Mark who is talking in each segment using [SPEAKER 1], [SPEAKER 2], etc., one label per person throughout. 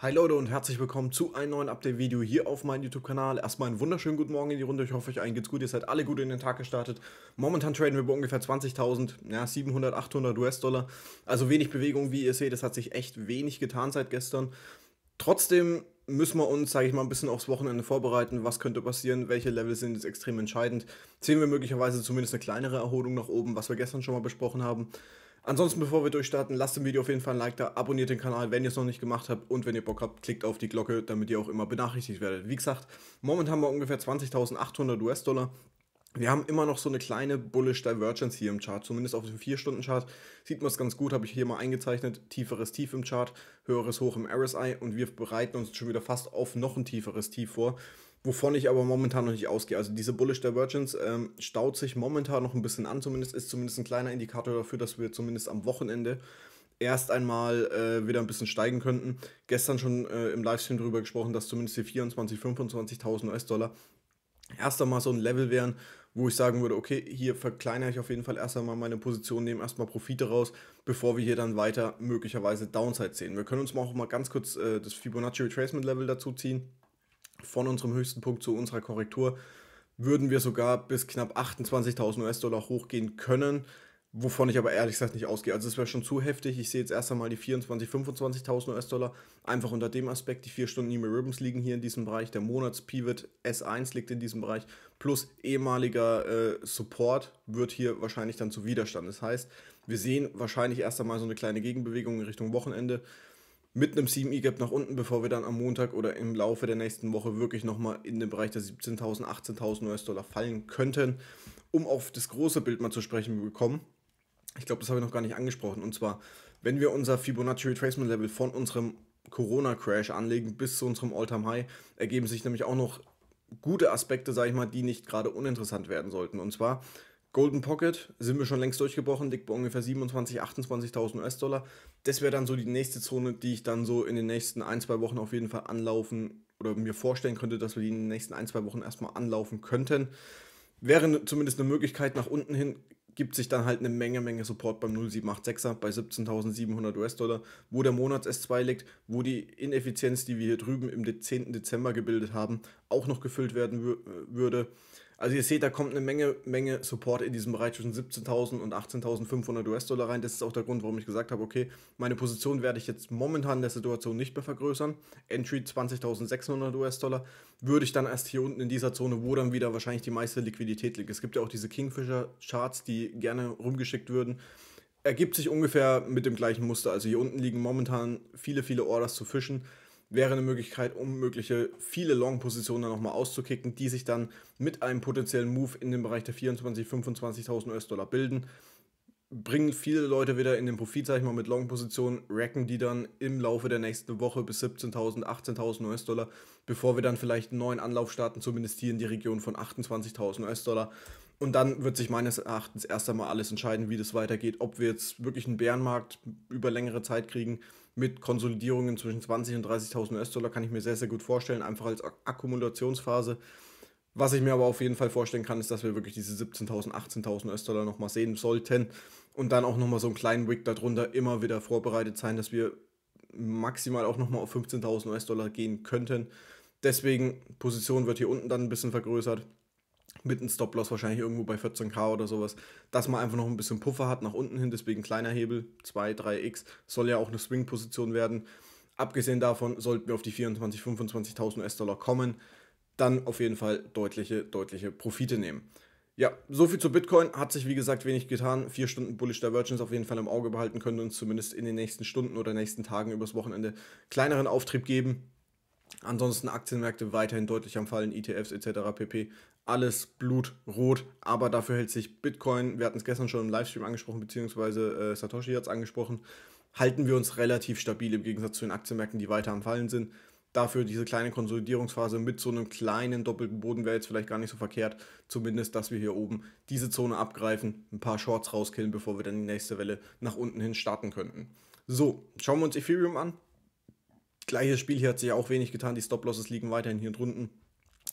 [SPEAKER 1] Hi Leute und herzlich willkommen zu einem neuen Update-Video hier auf meinem YouTube-Kanal. Erstmal einen wunderschönen guten Morgen in die Runde. Ich hoffe, euch allen geht's gut. Ihr seid alle gut in den Tag gestartet. Momentan traden wir bei ungefähr 20.000, ja, 700, 800 US-Dollar. Also wenig Bewegung, wie ihr seht. Es hat sich echt wenig getan seit gestern. Trotzdem müssen wir uns, sage ich mal, ein bisschen aufs Wochenende vorbereiten. Was könnte passieren? Welche Level sind jetzt extrem entscheidend? Sehen wir möglicherweise zumindest eine kleinere Erholung nach oben, was wir gestern schon mal besprochen haben. Ansonsten, bevor wir durchstarten, lasst dem Video auf jeden Fall ein Like da, abonniert den Kanal, wenn ihr es noch nicht gemacht habt und wenn ihr Bock habt, klickt auf die Glocke, damit ihr auch immer benachrichtigt werdet. Wie gesagt, momentan haben wir ungefähr 20.800 US-Dollar. Wir haben immer noch so eine kleine Bullish Divergence hier im Chart, zumindest auf dem 4-Stunden-Chart sieht man es ganz gut, habe ich hier mal eingezeichnet. Tieferes Tief im Chart, höheres Hoch im RSI und wir bereiten uns schon wieder fast auf noch ein tieferes Tief vor wovon ich aber momentan noch nicht ausgehe. Also diese Bullish Divergence ähm, staut sich momentan noch ein bisschen an, zumindest ist zumindest ein kleiner Indikator dafür, dass wir zumindest am Wochenende erst einmal äh, wieder ein bisschen steigen könnten. Gestern schon äh, im Livestream darüber gesprochen, dass zumindest die 24.000, 25.000 US-Dollar erst einmal so ein Level wären, wo ich sagen würde, okay, hier verkleinere ich auf jeden Fall erst einmal meine Position, nehme erstmal Profite raus, bevor wir hier dann weiter möglicherweise Downside sehen. Wir können uns mal auch mal ganz kurz äh, das Fibonacci Retracement Level dazu ziehen von unserem höchsten Punkt zu unserer Korrektur würden wir sogar bis knapp 28.000 US-Dollar hochgehen können, wovon ich aber ehrlich gesagt nicht ausgehe. Also es wäre schon zu heftig. Ich sehe jetzt erst einmal die 24.000, 25.000 US-Dollar. Einfach unter dem Aspekt, die 4 Stunden E-Mail Ribbons liegen hier in diesem Bereich. Der Monatspivot S1 liegt in diesem Bereich. Plus ehemaliger äh, Support wird hier wahrscheinlich dann zu Widerstand. Das heißt, wir sehen wahrscheinlich erst einmal so eine kleine Gegenbewegung in Richtung Wochenende mit einem 7 gap nach unten, bevor wir dann am Montag oder im Laufe der nächsten Woche wirklich nochmal in den Bereich der 17.000, 18.000 US-Dollar fallen könnten, um auf das große Bild mal zu sprechen bekommen. Ich glaube, das habe ich noch gar nicht angesprochen. Und zwar, wenn wir unser Fibonacci Retracement Level von unserem Corona-Crash anlegen bis zu unserem All-Time-High, ergeben sich nämlich auch noch gute Aspekte, sage ich mal, die nicht gerade uninteressant werden sollten. Und zwar Golden Pocket sind wir schon längst durchgebrochen, liegt bei ungefähr 27.000, 28.000 US-Dollar. Das wäre dann so die nächste Zone, die ich dann so in den nächsten ein, zwei Wochen auf jeden Fall anlaufen oder mir vorstellen könnte, dass wir die in den nächsten ein, zwei Wochen erstmal anlaufen könnten. Wäre zumindest eine Möglichkeit nach unten hin, gibt sich dann halt eine Menge, Menge Support beim 0786er bei 17.700 US-Dollar, wo der Monats S2 liegt, wo die Ineffizienz, die wir hier drüben im 10. Dezember gebildet haben, auch noch gefüllt werden würde. Also ihr seht, da kommt eine Menge, Menge Support in diesem Bereich zwischen 17.000 und 18.500 US-Dollar rein. Das ist auch der Grund, warum ich gesagt habe, okay, meine Position werde ich jetzt momentan in der Situation nicht mehr vergrößern. Entry 20.600 US-Dollar würde ich dann erst hier unten in dieser Zone, wo dann wieder wahrscheinlich die meiste Liquidität liegt. Es gibt ja auch diese Kingfisher-Charts, die gerne rumgeschickt würden. Ergibt sich ungefähr mit dem gleichen Muster. Also hier unten liegen momentan viele, viele Orders zu fischen wäre eine Möglichkeit, um mögliche viele Long-Positionen dann nochmal auszukicken, die sich dann mit einem potenziellen Move in den Bereich der 24.000, 25.000 US-Dollar bilden. Bringen viele Leute wieder in den Profit, sag ich mal, mit Long-Positionen, racken die dann im Laufe der nächsten Woche bis 17.000, 18.000 US-Dollar, bevor wir dann vielleicht einen neuen Anlauf starten, zumindest hier in die Region von 28.000 US-Dollar. Und dann wird sich meines Erachtens erst einmal alles entscheiden, wie das weitergeht, ob wir jetzt wirklich einen Bärenmarkt über längere Zeit kriegen mit Konsolidierungen zwischen 20 und 30.000 US-Dollar kann ich mir sehr, sehr gut vorstellen, einfach als Akkumulationsphase. Was ich mir aber auf jeden Fall vorstellen kann, ist, dass wir wirklich diese 17.000, 18.000 US-Dollar nochmal sehen sollten und dann auch nochmal so einen kleinen Wick darunter immer wieder vorbereitet sein, dass wir maximal auch nochmal auf 15.000 US-Dollar gehen könnten. Deswegen, Position wird hier unten dann ein bisschen vergrößert mit einem Stop-Loss wahrscheinlich irgendwo bei 14k oder sowas, dass man einfach noch ein bisschen Puffer hat nach unten hin, deswegen kleiner Hebel, 2, 3x, soll ja auch eine Swing-Position werden. Abgesehen davon, sollten wir auf die 24, 25.000 US-Dollar kommen, dann auf jeden Fall deutliche, deutliche Profite nehmen. Ja, soviel zu Bitcoin. Hat sich wie gesagt wenig getan. Vier Stunden Bullish Divergence auf jeden Fall im Auge behalten, können uns zumindest in den nächsten Stunden oder nächsten Tagen übers Wochenende kleineren Auftrieb geben. Ansonsten Aktienmärkte weiterhin deutlich am Fallen, ETFs etc. pp alles blutrot, aber dafür hält sich Bitcoin, wir hatten es gestern schon im Livestream angesprochen, beziehungsweise äh, Satoshi hat es angesprochen, halten wir uns relativ stabil im Gegensatz zu den Aktienmärkten, die weiter am Fallen sind. Dafür diese kleine Konsolidierungsphase mit so einem kleinen doppelten Boden wäre jetzt vielleicht gar nicht so verkehrt. Zumindest, dass wir hier oben diese Zone abgreifen, ein paar Shorts rauskillen, bevor wir dann die nächste Welle nach unten hin starten könnten. So, schauen wir uns Ethereum an. Gleiches Spiel, hier hat sich auch wenig getan. Die Stop-Losses liegen weiterhin hier drunten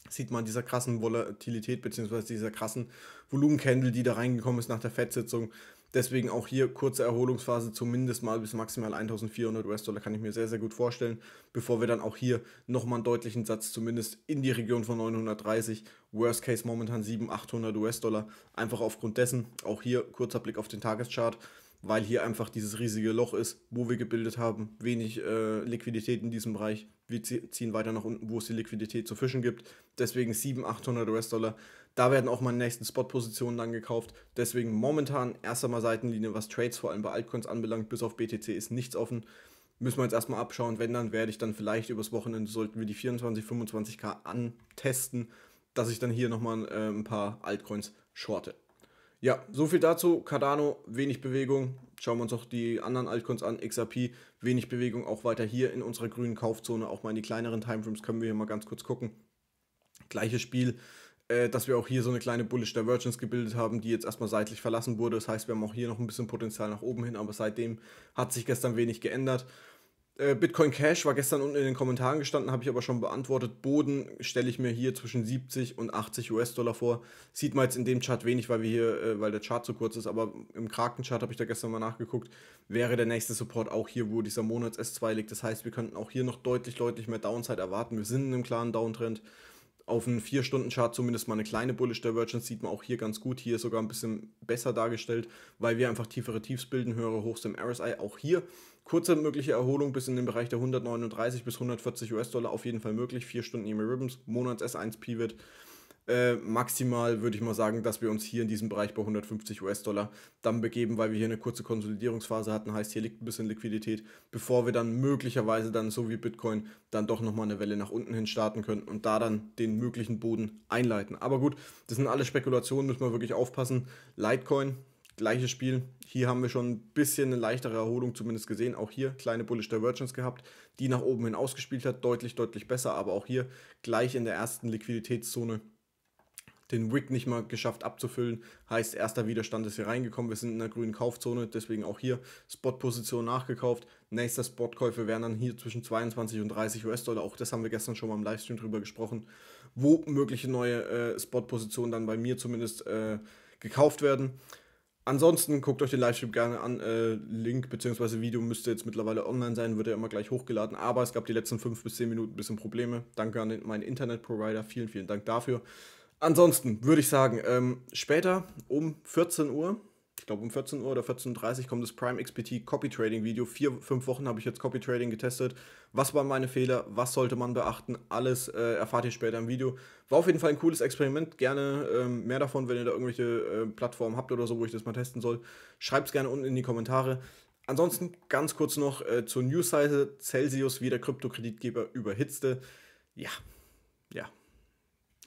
[SPEAKER 1] sieht man dieser krassen Volatilität bzw. dieser krassen Volumencandle, die da reingekommen ist nach der Fettsitzung. Deswegen auch hier kurze Erholungsphase, zumindest mal bis maximal 1400 US-Dollar, kann ich mir sehr, sehr gut vorstellen, bevor wir dann auch hier nochmal einen deutlichen Satz zumindest in die Region von 930, Worst Case momentan 700, 800 US-Dollar, einfach aufgrund dessen, auch hier kurzer Blick auf den Tageschart, weil hier einfach dieses riesige Loch ist, wo wir gebildet haben, wenig äh, Liquidität in diesem Bereich. Wir ziehen weiter nach unten, wo es die Liquidität zu fischen gibt. Deswegen 700, 800 US-Dollar. Da werden auch meine nächsten Spot-Positionen dann gekauft. Deswegen momentan erst einmal Seitenlinie, was Trades vor allem bei Altcoins anbelangt. Bis auf BTC ist nichts offen. Müssen wir jetzt erstmal abschauen. Wenn, dann werde ich dann vielleicht übers Wochenende, sollten wir die 24, 25k antesten, dass ich dann hier nochmal äh, ein paar Altcoins shorte. Ja, so viel dazu. Cardano, wenig Bewegung. Schauen wir uns auch die anderen Altcoins an. XRP, wenig Bewegung auch weiter hier in unserer grünen Kaufzone. Auch mal in die kleineren Timeframes können wir hier mal ganz kurz gucken. Gleiches Spiel, äh, dass wir auch hier so eine kleine Bullish Divergence gebildet haben, die jetzt erstmal seitlich verlassen wurde. Das heißt, wir haben auch hier noch ein bisschen Potenzial nach oben hin, aber seitdem hat sich gestern wenig geändert. Äh, Bitcoin Cash war gestern unten in den Kommentaren gestanden, habe ich aber schon beantwortet. Boden stelle ich mir hier zwischen 70 und 80 US-Dollar vor. Sieht man jetzt in dem Chart wenig, weil wir hier, äh, weil der Chart zu kurz ist, aber im Kraken-Chart habe ich da gestern mal nachgeguckt, wäre der nächste Support auch hier, wo dieser Monats S2 liegt. Das heißt, wir könnten auch hier noch deutlich, deutlich mehr Downside erwarten. Wir sind in einem klaren Downtrend auf einen 4-Stunden-Chart zumindest mal eine kleine Bullish Divergence sieht man auch hier ganz gut. Hier sogar ein bisschen besser dargestellt, weil wir einfach tiefere Tiefs bilden, höhere Hochs im RSI. Auch hier kurze mögliche Erholung bis in den Bereich der 139 bis 140 US-Dollar auf jeden Fall möglich. 4 Stunden EMA Ribbons, Monats S1 Pivot. Äh, maximal würde ich mal sagen, dass wir uns hier in diesem Bereich bei 150 US-Dollar dann begeben, weil wir hier eine kurze Konsolidierungsphase hatten. Heißt, hier liegt ein bisschen Liquidität, bevor wir dann möglicherweise dann so wie Bitcoin dann doch nochmal eine Welle nach unten hin starten können und da dann den möglichen Boden einleiten. Aber gut, das sind alle Spekulationen, müssen wir wirklich aufpassen. Litecoin, gleiches Spiel. Hier haben wir schon ein bisschen eine leichtere Erholung zumindest gesehen. Auch hier kleine Bullish Divergence gehabt, die nach oben hin ausgespielt hat. Deutlich, deutlich besser, aber auch hier gleich in der ersten Liquiditätszone den Wick nicht mal geschafft abzufüllen. Heißt, erster Widerstand ist hier reingekommen. Wir sind in der grünen Kaufzone, deswegen auch hier Spotposition nachgekauft. Nächster Spotkäufe wären dann hier zwischen 22 und 30 US-Dollar. Auch das haben wir gestern schon mal im Livestream drüber gesprochen, wo mögliche neue äh, Spotpositionen dann bei mir zumindest äh, gekauft werden. Ansonsten guckt euch den Livestream gerne an. Äh, Link bzw. Video müsste jetzt mittlerweile online sein, wird ja immer gleich hochgeladen. Aber es gab die letzten 5 bis 10 Minuten ein bisschen Probleme. Danke an den, meinen Internetprovider. Vielen, vielen Dank dafür. Ansonsten würde ich sagen, ähm, später um 14 Uhr, ich glaube um 14 Uhr oder 14.30 Uhr kommt das Prime XPT Copy Trading Video. Vier, fünf Wochen habe ich jetzt Copy Trading getestet. Was waren meine Fehler? Was sollte man beachten? Alles äh, erfahrt ihr später im Video. War auf jeden Fall ein cooles Experiment. Gerne ähm, mehr davon, wenn ihr da irgendwelche äh, Plattformen habt oder so, wo ich das mal testen soll. Schreibt es gerne unten in die Kommentare. Ansonsten ganz kurz noch äh, zur Newsseite Celsius, wie der Kryptokreditgeber überhitzte. Ja, ja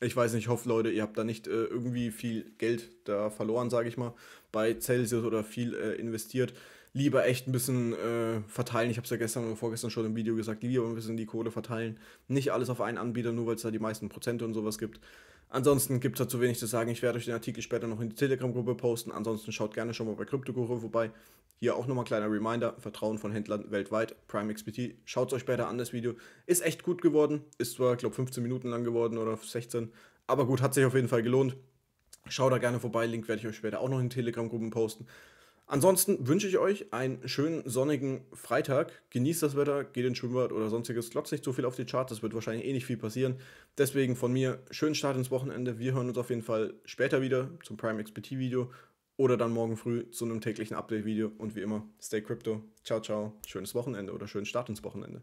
[SPEAKER 1] ich weiß nicht, ich hoffe, Leute, ihr habt da nicht äh, irgendwie viel Geld da verloren, sage ich mal, bei Celsius oder viel äh, investiert. Lieber echt ein bisschen äh, verteilen. Ich habe es ja gestern oder vorgestern schon im Video gesagt, lieber ein bisschen die Kohle verteilen. Nicht alles auf einen Anbieter, nur weil es da die meisten Prozente und sowas gibt. Ansonsten gibt es dazu wenig zu sagen. Ich werde euch den Artikel später noch in die Telegram-Gruppe posten. Ansonsten schaut gerne schon mal bei Kryptoguru vorbei. Hier auch nochmal ein kleiner Reminder: Vertrauen von Händlern weltweit. Prime XPT. Schaut es euch später an, das Video. Ist echt gut geworden. Ist zwar, glaube ich, 15 Minuten lang geworden oder 16. Aber gut, hat sich auf jeden Fall gelohnt. Schaut da gerne vorbei. Link werde ich euch später auch noch in die Telegram-Gruppen posten. Ansonsten wünsche ich euch einen schönen sonnigen Freitag. Genießt das Wetter, geht ins Schwimmbad oder sonstiges. Glotzt nicht so viel auf die Charts, das wird wahrscheinlich eh nicht viel passieren. Deswegen von mir schönen Start ins Wochenende. Wir hören uns auf jeden Fall später wieder zum Prime XPT Video oder dann morgen früh zu einem täglichen Update Video. Und wie immer, stay crypto. Ciao, ciao. Schönes Wochenende oder schönen Start ins Wochenende.